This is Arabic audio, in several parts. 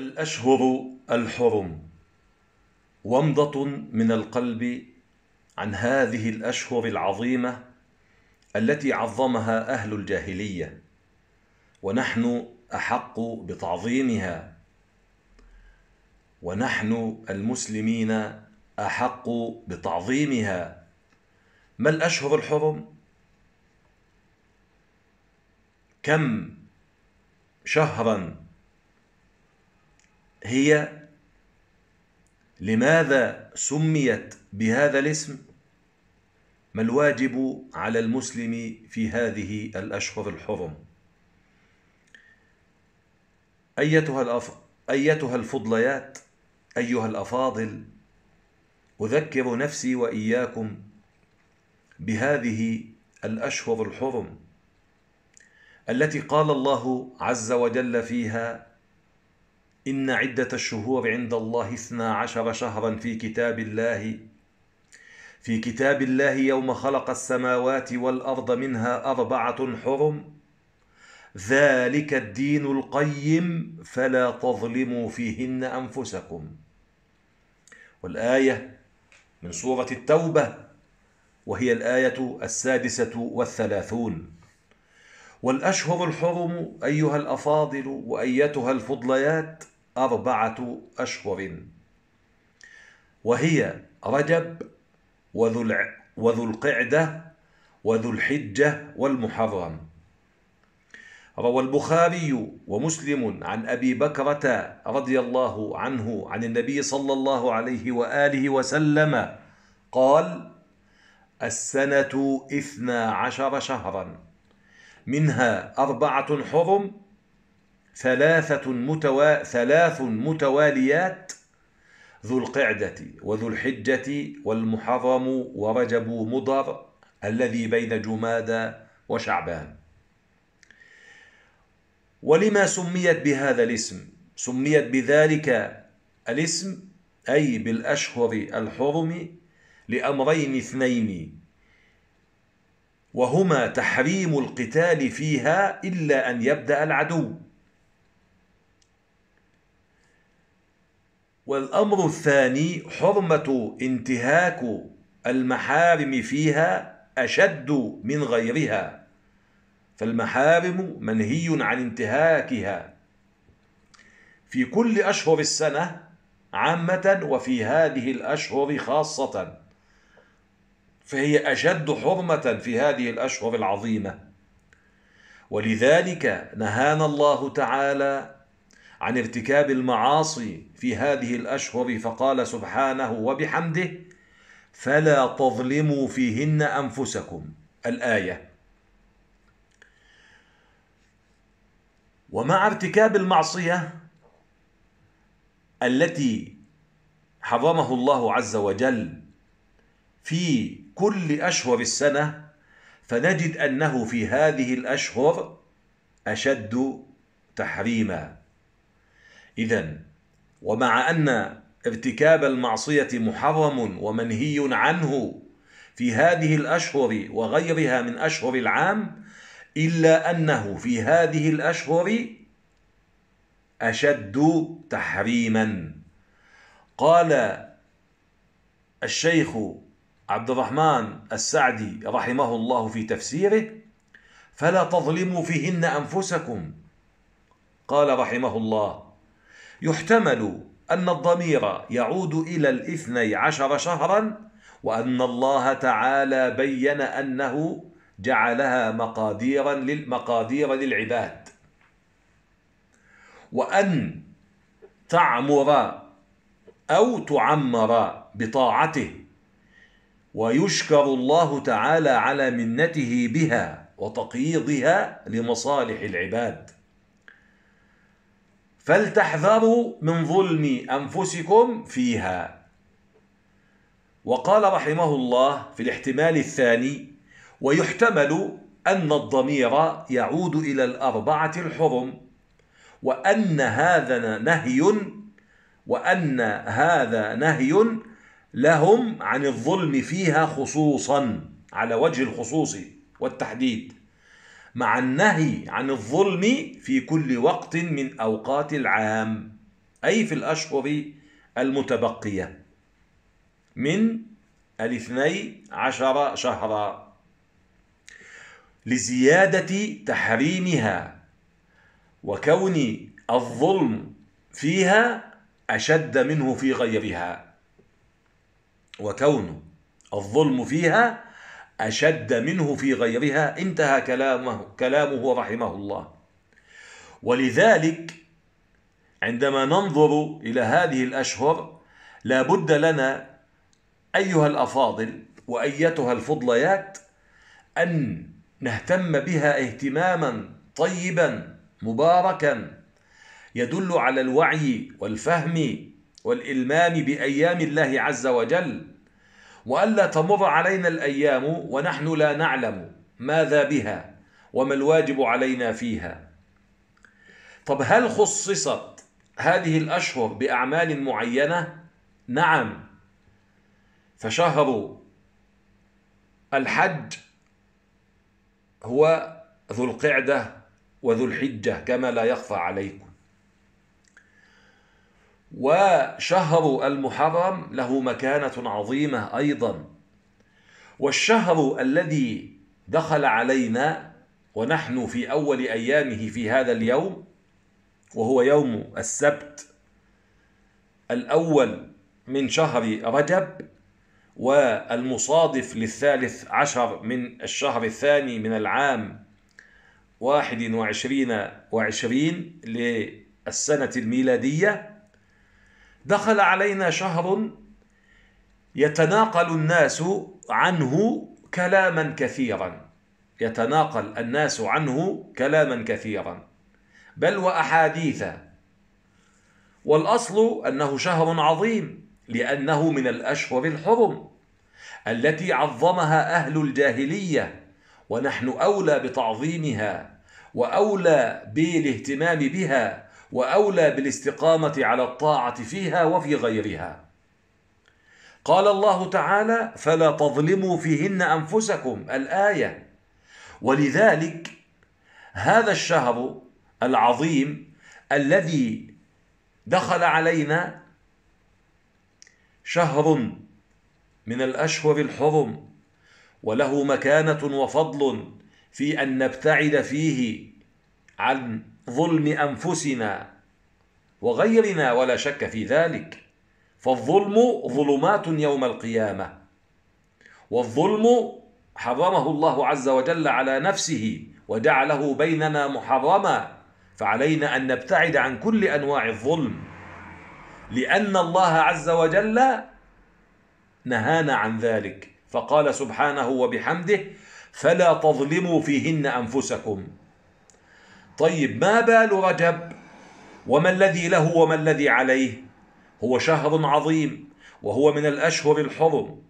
الأشهر الحرم ومضة من القلب عن هذه الأشهر العظيمة التي عظمها أهل الجاهلية ونحن أحق بتعظيمها ونحن المسلمين أحق بتعظيمها ما الأشهر الحرم؟ كم شهرا هي لماذا سميت بهذا الاسم ما الواجب على المسلم في هذه الاشهر الحرم ايتها الأف... ايتها الفضليات ايها الافاضل اذكر نفسي واياكم بهذه الاشهر الحرم التي قال الله عز وجل فيها إن عدة الشهور عند الله اثنا عشر شهرا في كتاب الله في كتاب الله يوم خلق السماوات والأرض منها أربعة حرم ذلك الدين القيم فلا تظلموا فيهن أنفسكم والآية من سورة التوبة وهي الآية السادسة والثلاثون والأشهر الحرم أيها الأفاضل وأيتها الفضليات أربعة أشهر وهي رجب وذو, الع... وذو القعدة وذو الحجة والمحرم روى البخاري ومسلم عن أبي بكرة رضي الله عنه عن النبي صلى الله عليه وآله وسلم قال السنة إثنى عشر شهراً منها أربعة حرم ثلاثة, متوا... ثلاث متواليات ذو القعدة وذو الحجة والمحرم ورجب مضر الذي بين جمادى وشعبان ولما سميت بهذا الاسم سميت بذلك الاسم أي بالأشهر الحرم لأمرين اثنين وهما تحريم القتال فيها إلا أن يبدأ العدو والأمر الثاني حرمة انتهاك المحارم فيها أشد من غيرها فالمحارم منهي عن انتهاكها في كل أشهر السنة عامة وفي هذه الأشهر خاصة فهي أشد حرمة في هذه الأشهر العظيمة ولذلك نهانا الله تعالى عن ارتكاب المعاصي في هذه الأشهر فقال سبحانه وبحمده فلا تظلموا فيهن أنفسكم الآية ومع ارتكاب المعصية التي حرمه الله عز وجل في كل أشهر السنة فنجد أنه في هذه الأشهر أشد تحريما إذا ومع أن ارتكاب المعصية محرم ومنهي عنه في هذه الأشهر وغيرها من أشهر العام إلا أنه في هذه الأشهر أشد تحريما قال الشيخ عبد الرحمن السعدي رحمه الله في تفسيره فلا تظلموا فيهن أنفسكم قال رحمه الله يحتمل أن الضمير يعود إلى الاثني عشر شهرا وأن الله تعالى بين أنه جعلها مقاديرا للمقادير للعباد وأن تعمر أو تعمر بطاعته ويشكر الله تعالى على منته بها وتقييضها لمصالح العباد فلتحذروا من ظلم أنفسكم فيها وقال رحمه الله في الاحتمال الثاني ويحتمل أن الضمير يعود إلى الأربعة الحرم وأن هذا نهي وأن هذا نهي لهم عن الظلم فيها خصوصا على وجه الخصوص والتحديد مع النهي عن الظلم في كل وقت من أوقات العام أي في الأشهر المتبقية من الاثني عشر شهرا لزيادة تحريمها وكون الظلم فيها أشد منه في غيرها وكونه الظلم فيها أشد منه في غيرها انتهى كلامه, كلامه رحمه الله ولذلك عندما ننظر إلى هذه الأشهر لا بد لنا أيها الأفاضل وأيتها الفضليات أن نهتم بها اهتماما طيبا مباركا يدل على الوعي والفهم والإلمام بأيام الله عز وجل وألا تمر علينا الأيام ونحن لا نعلم ماذا بها وما الواجب علينا فيها طب هل خصصت هذه الأشهر بأعمال معينة؟ نعم فشهر الحج هو ذو القعدة وذو الحجة كما لا يخفى عليكم وشهر المحرم له مكانة عظيمة أيضا والشهر الذي دخل علينا ونحن في أول أيامه في هذا اليوم وهو يوم السبت الأول من شهر رجب والمصادف للثالث عشر من الشهر الثاني من العام واحد وعشرين وعشرين للسنة الميلادية دخل علينا شهر يتناقل الناس عنه كلاما كثيرا يتناقل الناس عنه كلاما كثيرا بل وأحاديثا والأصل أنه شهر عظيم لأنه من الأشهر الحرم التي عظمها أهل الجاهلية ونحن أولى بتعظيمها وأولى بالاهتمام بها واولى بالاستقامه على الطاعه فيها وفي غيرها قال الله تعالى فلا تظلموا فيهن انفسكم الايه ولذلك هذا الشهر العظيم الذي دخل علينا شهر من الاشهر الحرم وله مكانه وفضل في ان نبتعد فيه عن ظلم أنفسنا وغيرنا ولا شك في ذلك فالظلم ظلمات يوم القيامة والظلم حرمه الله عز وجل على نفسه وجعله بيننا محرما فعلينا أن نبتعد عن كل أنواع الظلم لأن الله عز وجل نهانا عن ذلك فقال سبحانه وبحمده فلا تظلموا فيهن أنفسكم طيب ما بال رجب وما الذي له وما الذي عليه هو شهر عظيم وهو من الأشهر الحرم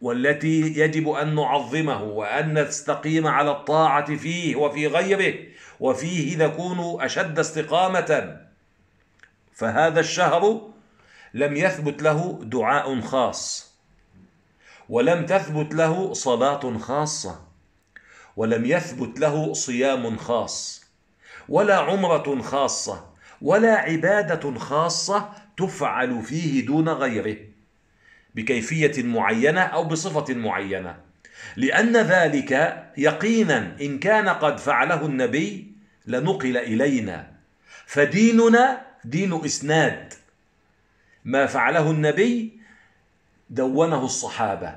والتي يجب أن نعظمه وأن نستقيم على الطاعة فيه وفي غيره وفيه نكون أشد استقامة فهذا الشهر لم يثبت له دعاء خاص ولم تثبت له صلاة خاصة ولم يثبت له صيام خاص ولا عمرة خاصة ولا عبادة خاصة تفعل فيه دون غيره بكيفية معينة أو بصفة معينة لأن ذلك يقينا إن كان قد فعله النبي لنقل إلينا فديننا دين إسناد ما فعله النبي دونه الصحابة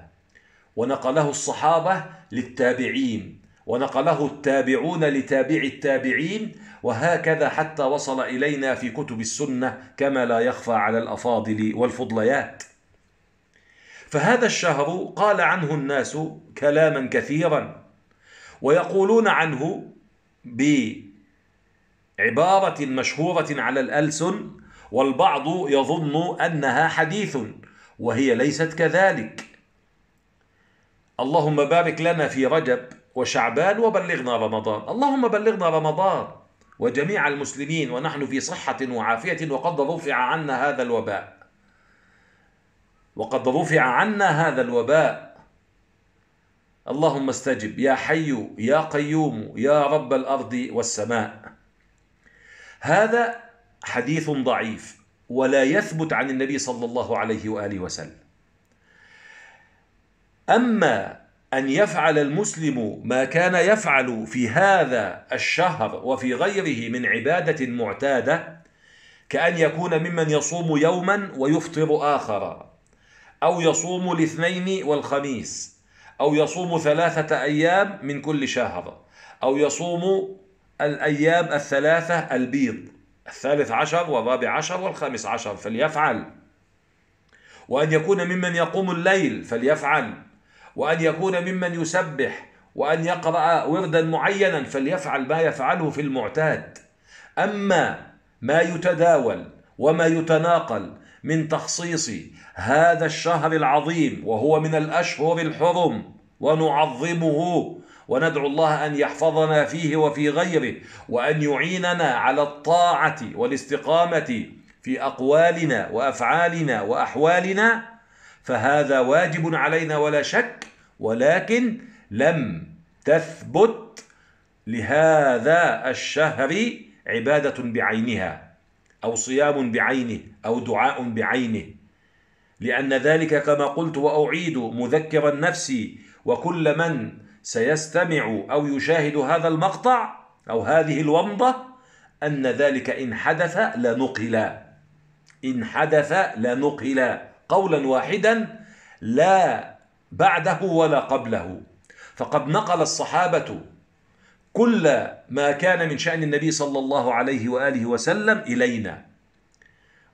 ونقله الصحابة للتابعين ونقله التابعون لتابع التابعين وهكذا حتى وصل إلينا في كتب السنة كما لا يخفى على الأفاضل والفضليات فهذا الشهر قال عنه الناس كلاما كثيرا ويقولون عنه بعبارة مشهورة على الألسن والبعض يظن أنها حديث وهي ليست كذلك اللهم بارك لنا في رجب وشعبان وبلغنا رمضان اللهم بلغنا رمضان وجميع المسلمين ونحن في صحة وعافية وقد رفع عنا هذا الوباء وقد رفع عنا هذا الوباء اللهم استجب يا حي يا قيوم يا رب الأرض والسماء هذا حديث ضعيف ولا يثبت عن النبي صلى الله عليه وآله وسلم أما أن يفعل المسلم ما كان يفعل في هذا الشهر وفي غيره من عبادة معتادة كأن يكون ممن يصوم يوما ويفطر آخر أو يصوم الاثنين والخميس أو يصوم ثلاثة أيام من كل شهر أو يصوم الأيام الثلاثة البيض الثالث عشر والرابع عشر والخامس عشر فليفعل وأن يكون ممن يقوم الليل فليفعل وأن يكون ممن يسبح وأن يقرأ وردا معينا فليفعل ما يفعله في المعتاد أما ما يتداول وما يتناقل من تخصيص هذا الشهر العظيم وهو من الأشهر الحرم ونعظمه وندعو الله ان يحفظنا فيه وفي غيره وان يعيننا على الطاعه والاستقامه في اقوالنا وافعالنا واحوالنا فهذا واجب علينا ولا شك ولكن لم تثبت لهذا الشهر عبادة بعينها أو صيام بعينه أو دعاء بعينه لأن ذلك كما قلت وأعيد مذكرا نفسي وكل من سيستمع أو يشاهد هذا المقطع أو هذه الومضة أن ذلك إن حدث لنقل إن حدث لنقل قولا واحدا لا بعده ولا قبله فقد نقل الصحابة كل ما كان من شأن النبي صلى الله عليه وآله وسلم إلينا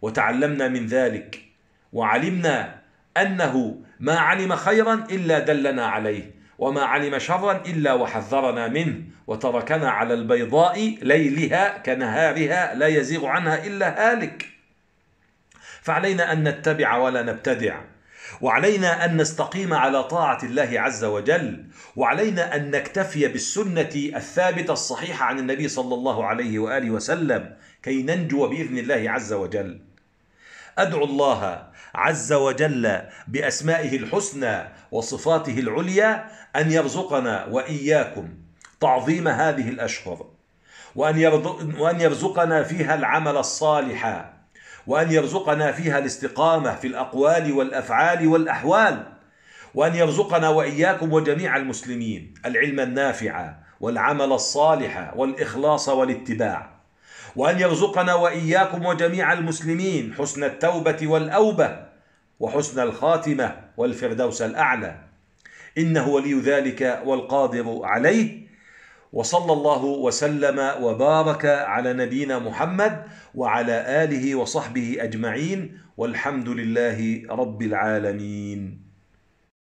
وتعلمنا من ذلك وعلمنا أنه ما علم خيرا إلا دلنا عليه وما علم شرا إلا وحذرنا منه وتركنا على البيضاء ليلها كنهارها لا يزيغ عنها إلا هالك فعلينا أن نتبع ولا نبتدع وعلينا أن نستقيم على طاعة الله عز وجل وعلينا أن نكتفي بالسنة الثابتة الصحيحة عن النبي صلى الله عليه وآله وسلم كي ننجو بإذن الله عز وجل أدعو الله عز وجل بأسمائه الحسنى وصفاته العليا أن يرزقنا وإياكم تعظيم هذه الأشهر وأن يرزقنا فيها العمل الصالح وأن يرزقنا فيها الاستقامة في الأقوال والأفعال والأحوال وأن يرزقنا وإياكم وجميع المسلمين العلم النافع والعمل الصالح والإخلاص والاتباع وأن يرزقنا وإياكم وجميع المسلمين حسن التوبة والأوبة وحسن الخاتمة والفردوس الأعلى إنه ولي ذلك والقادر عليه وصلى الله وسلم وبارك على نبينا محمد وعلى آله وصحبه أجمعين والحمد لله رب العالمين